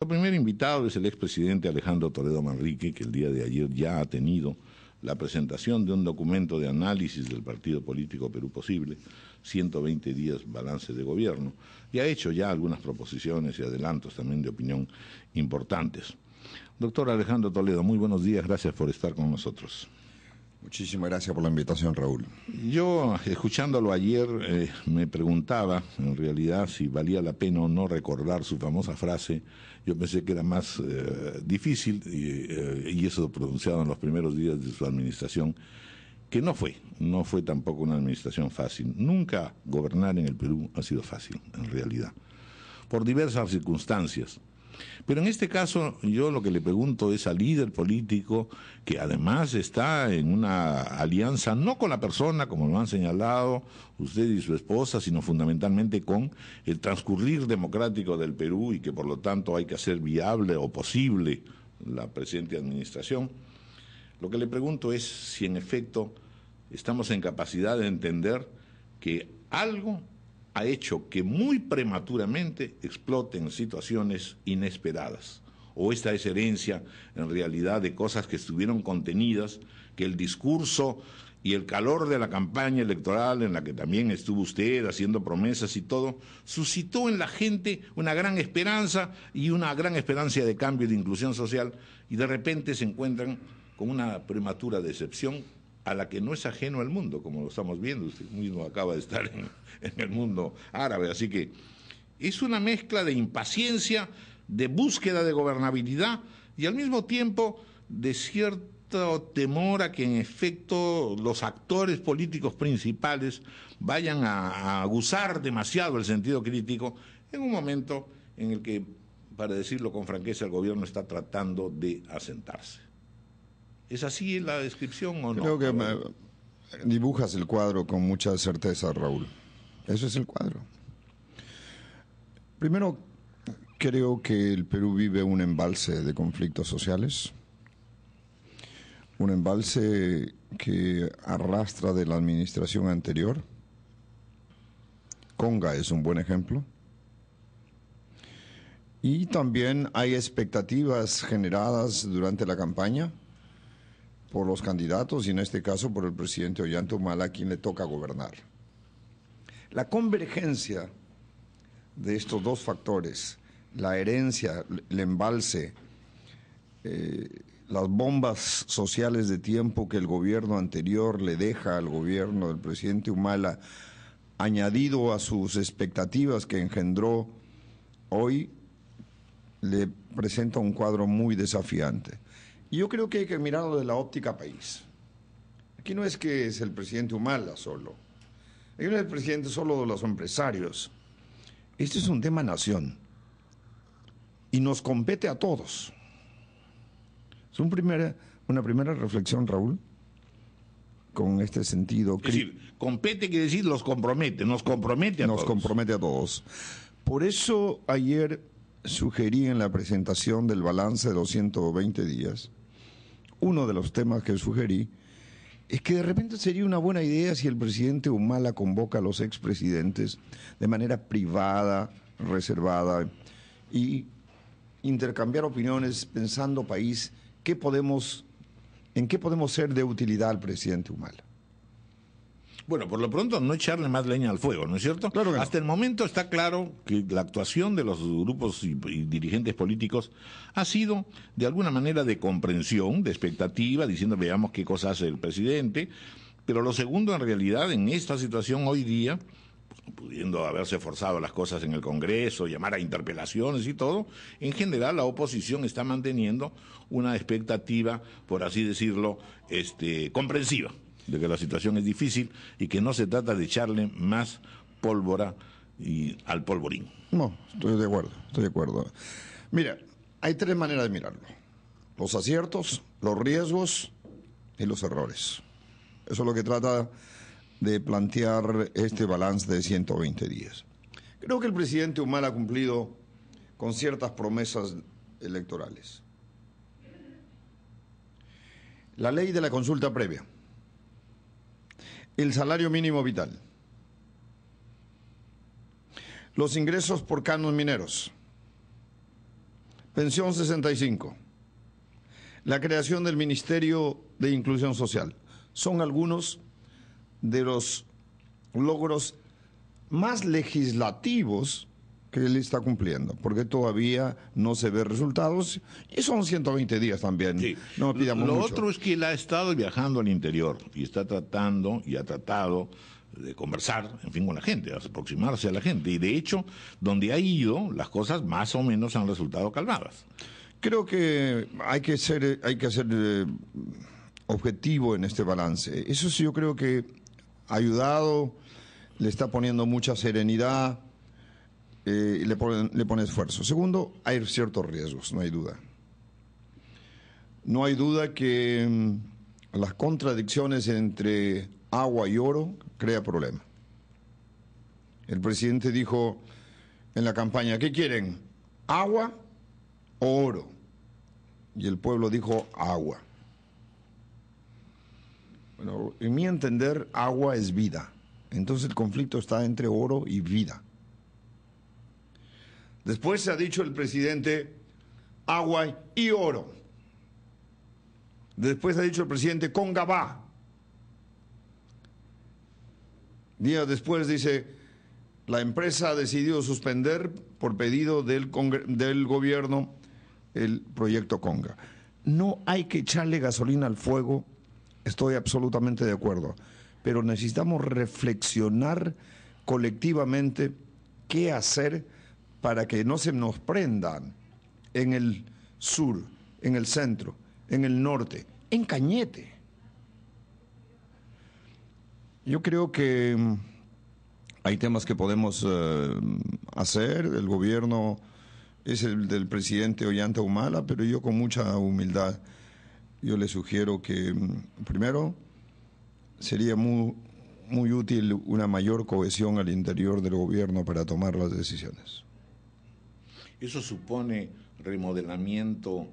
El primer invitado es el expresidente Alejandro Toledo Manrique, que el día de ayer ya ha tenido la presentación de un documento de análisis del partido político Perú Posible, 120 días balance de gobierno, y ha hecho ya algunas proposiciones y adelantos también de opinión importantes. Doctor Alejandro Toledo, muy buenos días, gracias por estar con nosotros. Muchísimas gracias por la invitación, Raúl. Yo, escuchándolo ayer, eh, me preguntaba en realidad si valía la pena o no recordar su famosa frase yo pensé que era más eh, difícil y, eh, eso lo pronunciaron en los primeros días de su administración, que no fue, no fue tampoco una administración fácil. Nunca gobernar en el Perú ha sido fácil, en realidad, por diversas circunstancias pero en este caso yo lo que le pregunto es al líder político que además está en una alianza no con la persona, como lo han señalado usted y su esposa, sino fundamentalmente con el transcurrir democrático del Perú y que por lo tanto hay que hacer viable o posible la presente administración. Lo que le pregunto es si en efecto estamos en capacidad de entender que algo ha hecho que muy prematuramente exploten situaciones inesperadas. O esta es herencia en realidad de cosas que estuvieron contenidas, que el discurso y el calor de la campaña electoral en la que también estuvo usted haciendo promesas y todo, suscitó en la gente una gran esperanza y una gran esperanza de cambio y de inclusión social y de repente se encuentran con una prematura decepción a la que no es ajeno al mundo, como lo estamos viendo, usted mismo acaba de estar en, el mundo árabe, así que es una mezcla de impaciencia, de búsqueda de gobernabilidad y al mismo tiempo de cierto temor a que en efecto los actores políticos principales vayan a, abusar demasiado el sentido crítico en un momento en el que, para decirlo con franqueza, el gobierno está tratando de asentarse. ¿Es así la descripción o no? Creo que dibujas el cuadro con mucha certeza, Raúl. Eso es el cuadro. Primero, creo que el Perú vive un embalse de conflictos sociales, un embalse que arrastra de la administración anterior. Conga es un buen ejemplo. Y también hay expectativas generadas durante la campaña por los candidatos y en este caso por el presidente Ollantumala, a quien le toca gobernar. La convergencia de estos dos factores, la herencia, el embalse, eh, las bombas sociales de tiempo que el gobierno anterior le deja al gobierno del presidente Humala, añadido a sus expectativas que engendró hoy, le presenta un cuadro muy desafiante. Y yo creo que hay que mirarlo de la óptica país. Aquí no es que es el presidente Humala solo. Aquí no es el presidente solo de los empresarios. Este es un tema nación. Y nos compete a todos. Es un primera, una primera reflexión, Raúl, con este sentido. Es decir, compete quiere decir los compromete, nos compromete a todos. Nos compromete a todos. Por eso ayer sugerí en la presentación del balance de los 120 días uno de los temas que sugerí es que de repente sería una buena idea si el presidente Humala convoca a los expresidentes de manera privada, reservada, y intercambiar opiniones pensando país, podemos, en qué podemos ser de utilidad al presidente Humala. Bueno, por lo pronto no echarle más leña al fuego, ¿no es cierto? Hasta el momento está claro que la actuación de los grupos y, y, dirigentes políticos ha sido de alguna manera de comprensión, de expectativa, diciendo veamos qué cosa hace el presidente, pero lo segundo en realidad en esta situación hoy día, pudiendo haberse forzado las cosas en el Congreso, llamar a interpelaciones y todo, en general la oposición está manteniendo una expectativa, por así decirlo, este, comprensiva de que la situación es difícil y que no se trata de echarle más pólvora al polvorín. No, estoy de acuerdo, estoy de acuerdo. Mira, hay tres maneras de mirarlo. Los aciertos, los riesgos y los errores. Eso es lo que trata de plantear este balance de 120 días. Creo que el presidente Humala ha cumplido con ciertas promesas electorales. La ley de la consulta previa el salario mínimo vital, los ingresos por canos mineros, pensión 65, la creación del Ministerio de Inclusión Social. Son algunos de los logros más legislativos que él está cumpliendo, porque todavía no se ve resultados y son 120 días también. No pidamos Lo otro es que él ha estado viajando al interior y está tratando y ha tratado de conversar, en fin, con la gente, ...de aproximarse a la gente. Y de hecho, donde ha ido, las cosas más o menos han resultado calmadas. Creo que hay que ser, hay que ser eh, objetivo en este balance. Eso sí, yo creo que ha ayudado, le está poniendo mucha serenidad eh, le, pone, esfuerzo. Segundo, hay ciertos riesgos, no hay duda. No hay duda que mm, las contradicciones entre agua y oro crea problemas. El presidente dijo en la campaña, ¿qué quieren? ¿Agua o oro? Y el pueblo dijo agua. Bueno, en mi entender, agua es vida. Entonces el conflicto está entre oro y vida. Después se ha dicho el presidente agua y oro. Después ha dicho el presidente conga va. Días después dice, la empresa ha decidido suspender por pedido del, del gobierno el proyecto Conga. No hay que echarle gasolina al fuego, estoy absolutamente de acuerdo, pero necesitamos reflexionar colectivamente qué hacer para que no se nos prendan en el sur, en el centro, en el norte, en Cañete. Yo creo que mm, hay temas que podemos eh, hacer, el gobierno es el del presidente Ollanta Humala, pero yo con mucha humildad yo le sugiero que mm, primero sería muy, muy útil una mayor cohesión al interior del gobierno para tomar las decisiones. ¿Eso supone remodelamiento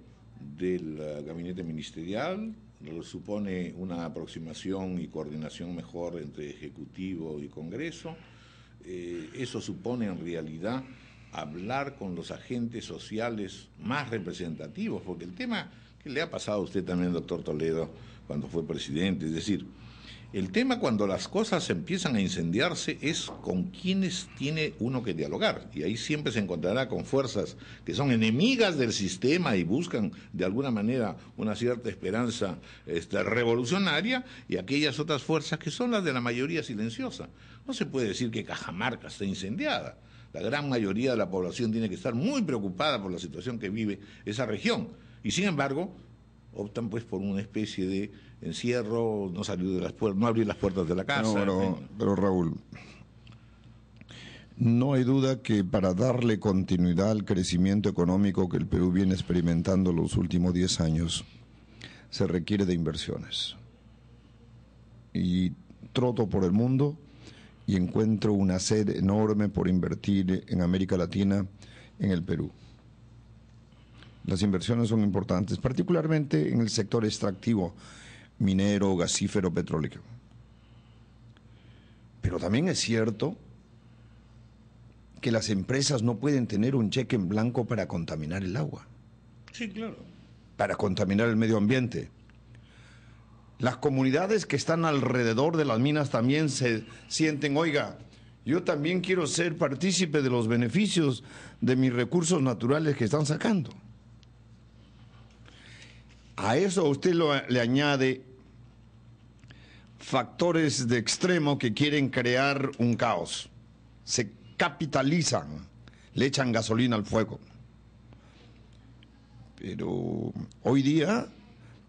del eh, gabinete ministerial? ¿Supone una aproximación y coordinación mejor entre Ejecutivo y Congreso? Eh, ¿Eso supone en realidad hablar con los agentes sociales más representativos? Porque el tema que le ha pasado a usted también, doctor Toledo, cuando fue presidente, es decir, el tema cuando las cosas empiezan a incendiarse es con quienes tiene uno que dialogar. Y ahí siempre se encontrará con fuerzas que son enemigas del sistema y buscan de alguna manera una cierta esperanza este, revolucionaria y aquellas otras fuerzas que son las de la mayoría silenciosa. No se puede decir que Cajamarca está incendiada. La gran mayoría de la población tiene que estar muy preocupada por la situación que vive esa región. Y sin embargo, optan pues por una especie de encierro, no salir de las puertas, no abrir las puertas de la casa. No, pero, pero Raúl, no hay duda que para darle continuidad al crecimiento económico que el Perú viene experimentando los últimos 10 años, se requiere de inversiones. Y troto por el mundo y encuentro una sed enorme por invertir en América Latina, en el Perú. Las inversiones son importantes, particularmente en el sector extractivo, minero, gasífero, petróleo. Pero también es cierto que las empresas no pueden tener un cheque en blanco para contaminar el agua. Sí, claro. Para contaminar el medio ambiente. Las comunidades que están alrededor de las minas también se sienten, oiga, yo también quiero ser partícipe de los beneficios de mis recursos naturales que están sacando. A eso usted le añade factores de extremo que quieren crear un caos. Se capitalizan, le echan gasolina al fuego. Pero hoy día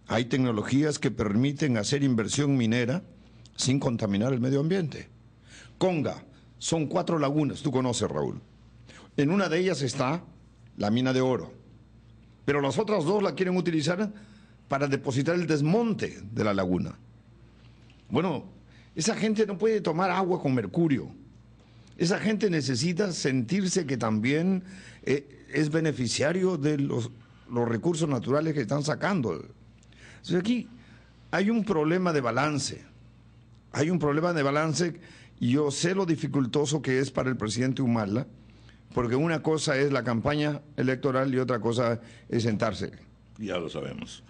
hay tecnologías que permiten hacer inversión minera sin contaminar el medio ambiente. Conga, son cuatro lagunas, tú conoces Raúl. En una de ellas está la mina de oro, pero las otras dos la quieren utilizar para depositar el desmonte de la laguna. Bueno, esa gente no puede tomar agua con mercurio. Esa gente necesita sentirse que también eh, es beneficiario de los, los, recursos naturales que están sacando. Entonces aquí hay un problema de balance. Hay un problema de balance. Yo sé lo dificultoso que es para el presidente Humala, porque una cosa es la campaña electoral y otra cosa es sentarse. Ya lo sabemos.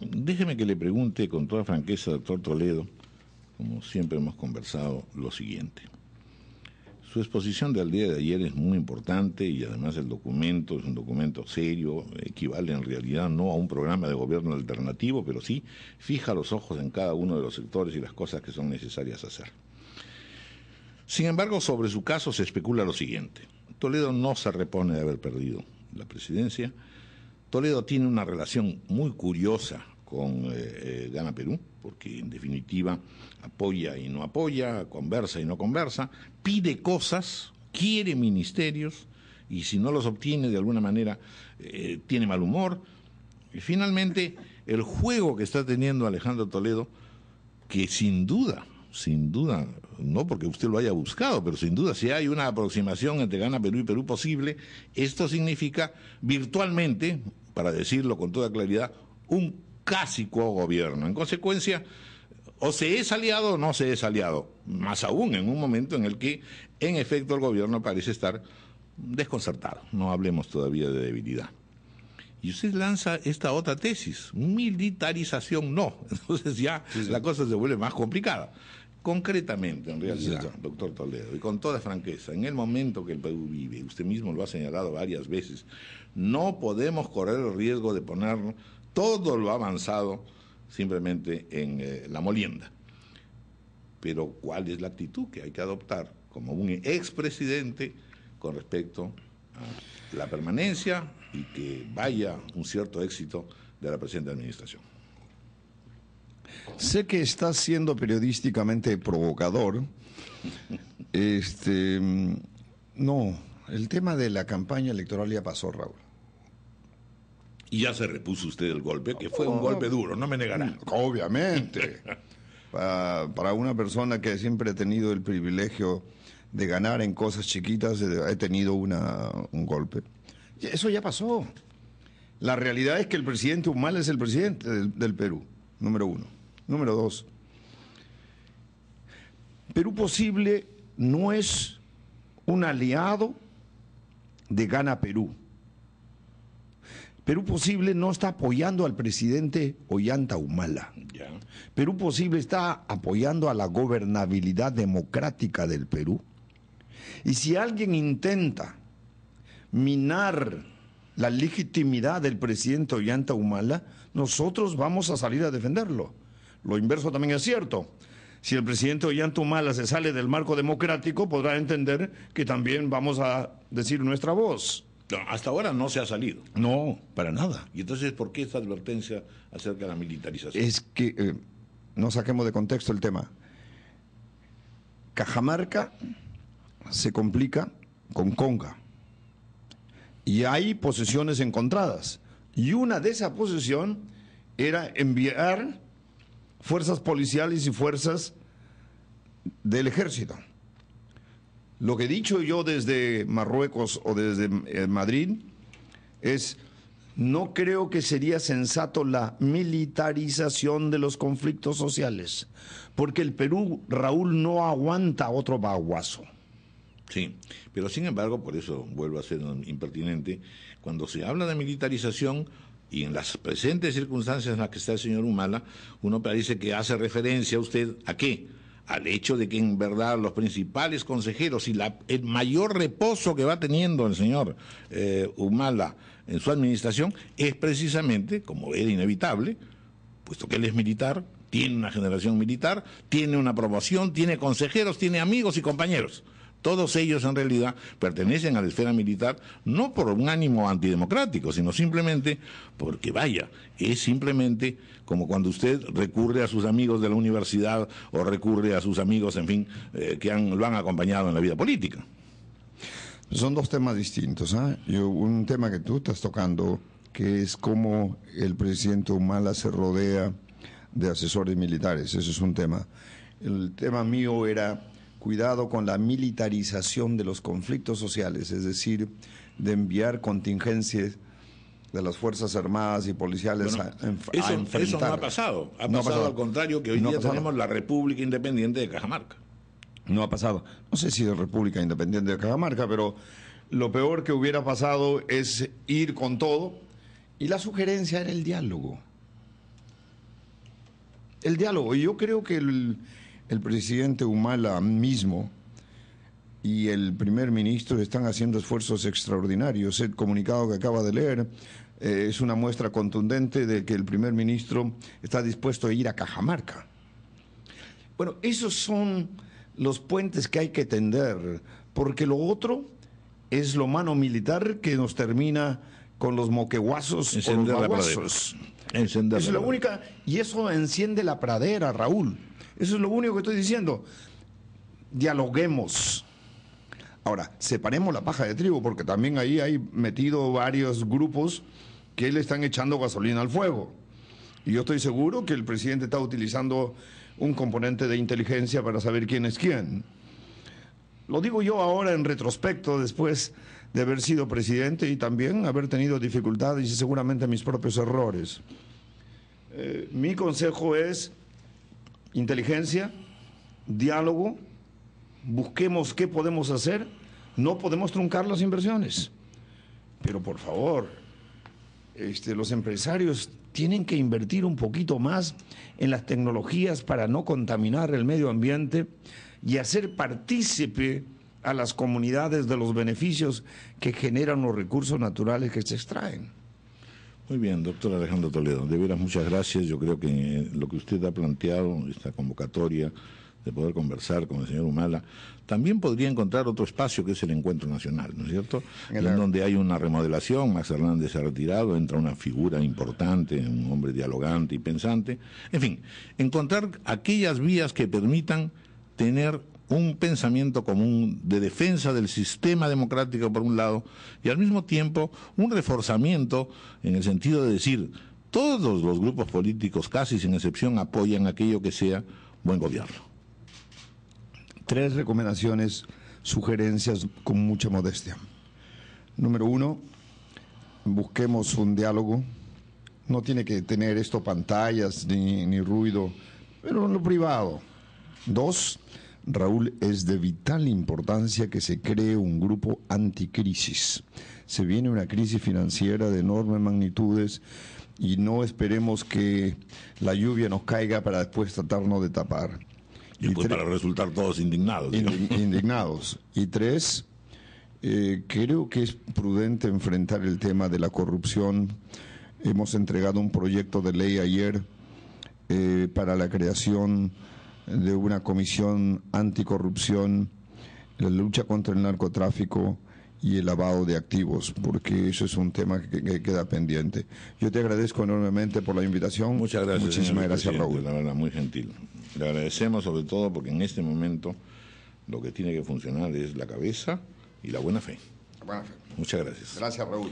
Déjeme que le pregunte con toda franqueza, doctor Toledo, como siempre hemos conversado, lo siguiente. Su exposición del día de ayer es muy importante y además el documento es un documento serio, equivale en realidad no a un programa de gobierno alternativo, pero sí fija los ojos en cada uno de los sectores y las cosas que son necesarias hacer. Sin embargo, sobre su caso se especula lo siguiente. Toledo no se repone de haber perdido la presidencia, Toledo tiene una relación muy curiosa con eh, eh, Gana Perú, porque en definitiva apoya y no apoya, conversa y no conversa, pide cosas, quiere ministerios y si no los obtiene de alguna manera eh, tiene mal humor. Y finalmente el juego que está teniendo Alejandro Toledo, que sin duda sin duda, no porque usted lo haya buscado, pero sin duda si hay una aproximación entre Ghana, Perú y Perú posible, esto significa virtualmente, para decirlo con toda claridad, un casi gobierno. En consecuencia, o se es aliado o no se es aliado. Más aún en un momento en el que, en efecto, el gobierno parece estar desconcertado. No hablemos todavía de debilidad. Y usted lanza esta otra tesis, militarización no. Entonces ya la cosa se vuelve más complicada. Concretamente, en realidad, doctor Toledo, y con toda franqueza, en el momento que el Perú vive, usted mismo lo ha señalado varias veces, no podemos correr el riesgo de poner todo lo avanzado simplemente en eh, la molienda. Pero ¿cuál es la actitud que hay que adoptar como un expresidente con respecto a la permanencia y que vaya un cierto éxito de la presente administración? Sé que está siendo periodísticamente provocador. Este, no, el tema de la campaña electoral ya pasó, Raúl. Y ya se repuso usted el golpe, que fue un oh. golpe duro, no me negará. Obviamente. para, una persona que siempre ha tenido el privilegio de ganar en cosas chiquitas, he tenido un golpe. Eso ya pasó. La realidad es que el presidente Humala es el presidente del Perú, número uno. Número dos, Perú Posible no es un aliado de Gana Perú. Perú Posible no está apoyando al presidente Ollanta Humala. Perú Posible está apoyando a la gobernabilidad democrática del Perú. Y si alguien intenta minar la legitimidad del presidente Ollanta Humala, nosotros vamos a salir a defenderlo. Lo inverso también es cierto. Si el presidente Ollantumala se sale del marco democrático, podrá entender que también vamos a decir nuestra voz. hasta ahora no se ha salido. No, para nada. ¿Y entonces por qué esta advertencia acerca de la militarización? Es que eh, no saquemos de contexto el tema. Cajamarca se complica con Conga. Y hay posiciones encontradas. Y una de esas posiciones era enviar fuerzas policiales y fuerzas del ejército. Lo que he dicho yo desde Marruecos o desde eh, Madrid es, no creo que sería sensato la militarización de los conflictos sociales, porque el Perú, Raúl, no aguanta otro baguazo. Sí, pero sin embargo, por eso vuelvo a ser impertinente, cuando se habla de militarización, y en las presentes circunstancias en las que está el señor Humala, uno parece que hace referencia a usted a qué? Al hecho de que en verdad los principales consejeros y la, el mayor reposo que va teniendo el señor eh, Humala en su administración es precisamente, como era inevitable, puesto que él es militar, tiene una generación militar, tiene una promoción, tiene consejeros, tiene amigos y compañeros. Todos ellos en realidad pertenecen a la esfera militar no por un ánimo antidemocrático, sino simplemente porque, vaya, es simplemente como cuando usted recurre a sus amigos de la universidad o recurre a sus amigos, en fin, eh, que lo han acompañado en la vida política. Son dos temas distintos. ¿ah? un tema que tú estás tocando, que es cómo el presidente Humala se rodea de asesores militares. Ese es un tema. El tema mío era cuidado con la militarización de los conflictos sociales, es decir, de enviar contingencias de las Fuerzas Armadas y Policiales a, eso, Eso no ha pasado. Ha, pasado, al contrario que hoy no día tenemos la República Independiente de Cajamarca. No ha pasado. No sé si es República Independiente de Cajamarca, pero lo peor que hubiera pasado es ir con todo y la sugerencia era el diálogo. El diálogo. Y yo creo que el, el presidente Humala mismo y el primer ministro están haciendo esfuerzos extraordinarios. El comunicado que acaba de leer eh, es una muestra contundente de que el primer ministro está dispuesto a ir a Cajamarca. Bueno, esos son los puentes que hay que tender, porque lo otro es lo mano militar que nos termina con los moqueguazos o los es lo única, y eso enciende la pradera, Raúl. Eso es lo único que estoy diciendo. Dialoguemos. Ahora, separemos la paja de trigo, porque también ahí hay metido varios grupos que le están echando gasolina al fuego. Y yo estoy seguro que el presidente está utilizando un componente de inteligencia para saber quién es quién. Lo digo yo ahora en retrospecto, después de haber sido presidente y también haber tenido dificultades y seguramente mis propios errores. Eh, mi consejo es inteligencia, diálogo, busquemos qué podemos hacer. No podemos truncar las inversiones, pero por favor, este, los empresarios tienen que invertir un poquito más en las tecnologías para no contaminar el medio ambiente y hacer partícipe a las comunidades de los beneficios que generan los recursos naturales que se extraen. Muy bien, doctor Alejandro Toledo, de veras muchas gracias. Yo creo que eh, lo que usted ha planteado, esta convocatoria de poder conversar con el señor Humala, también podría encontrar otro espacio que es el Encuentro Nacional, ¿no es cierto? En donde hay una remodelación, Max Hernández se ha retirado, entra una figura importante, un hombre dialogante y pensante. En fin, encontrar aquellas vías que permitan tener un pensamiento común de defensa del sistema democrático por un lado y al mismo tiempo un reforzamiento en el sentido de decir todos los grupos políticos casi sin excepción apoyan aquello que sea buen gobierno. Tres recomendaciones, sugerencias con mucha modestia. Número uno, busquemos un diálogo. No tiene que tener esto pantallas ni, ruido, pero en lo privado. Dos, Raúl, es de vital importancia que se cree un grupo anticrisis. Se viene una crisis financiera de enormes magnitudes y no esperemos que la lluvia nos caiga para después tratarnos de tapar. Y, para resultar todos indignados. indignados. Y tres, eh, creo que es prudente enfrentar el tema de la corrupción. Hemos entregado un proyecto de ley ayer eh, para la creación de una comisión anticorrupción, la lucha contra el narcotráfico y el lavado de activos, porque eso es un tema que, queda pendiente. Yo te agradezco enormemente por la invitación. Muchas gracias. Muchísimas gracias, Raúl. La verdad, muy gentil. Le agradecemos sobre todo porque en este momento lo que tiene que funcionar es la cabeza y la buena fe. Muchas gracias. Gracias, Raúl.